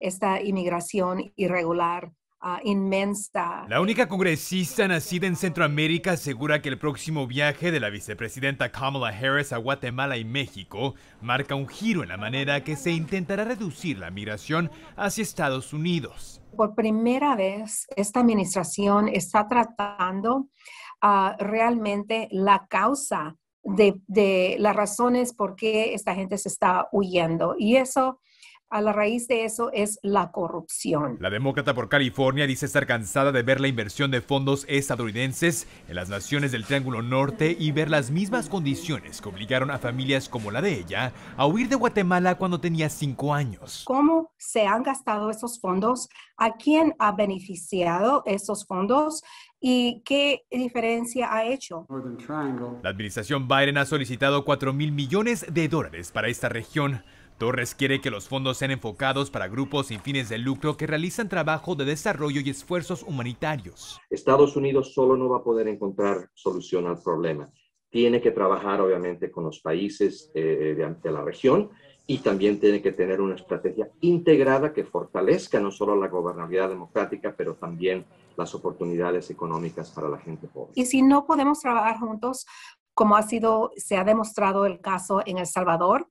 esta inmigración irregular ah, inmensa. La única congresista nacida en Centroamérica asegura que el próximo viaje de la vicepresidenta Kamala Harris a Guatemala y México marca un giro en la manera que se intentará reducir la migración hacia Estados Unidos. Por primera vez, esta administración está tratando ah, realmente la causa de, de las razones por qué esta gente se está huyendo. Y eso a la raíz de eso es la corrupción. La demócrata por California dice estar cansada de ver la inversión de fondos estadounidenses en las naciones del Triángulo Norte y ver las mismas condiciones que obligaron a familias como la de ella a huir de Guatemala cuando tenía cinco años. ¿Cómo se han gastado esos fondos? ¿A quién ha beneficiado esos fondos? ¿Y qué diferencia ha hecho? La administración Biden ha solicitado 4 mil millones de dólares para esta región Torres quiere que los fondos sean enfocados para grupos sin fines de lucro que realizan trabajo de desarrollo y esfuerzos humanitarios. Estados Unidos solo no va a poder encontrar solución al problema. Tiene que trabajar obviamente con los países eh, de, la región y también tiene que tener una estrategia integrada que fortalezca no solo la gobernabilidad democrática, pero también las oportunidades económicas para la gente pobre. Y si no podemos trabajar juntos, como ha sido, se ha demostrado el caso en El Salvador,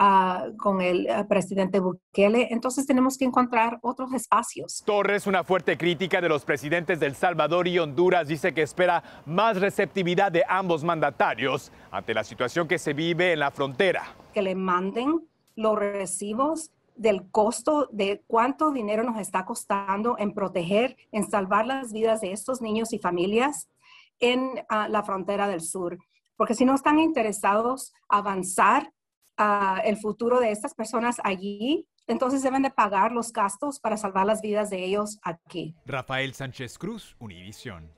Ah, con el ah, presidente Bukele. Entonces tenemos que encontrar otros espacios. Torres, una fuerte crítica de los presidentes del Salvador y Honduras, dice que espera más receptividad de ambos mandatarios ante la situación que se vive en la frontera. Que le manden los recibos del costo de cuánto dinero nos está costando en proteger, en salvar las vidas de estos niños y familias en ah, la frontera del sur. Porque si no están interesados avanzar Ah, el futuro de estas personas allí, entonces deben de pagar los gastos para salvar las vidas de ellos aquí. Rafael Sánchez Cruz, Univisión.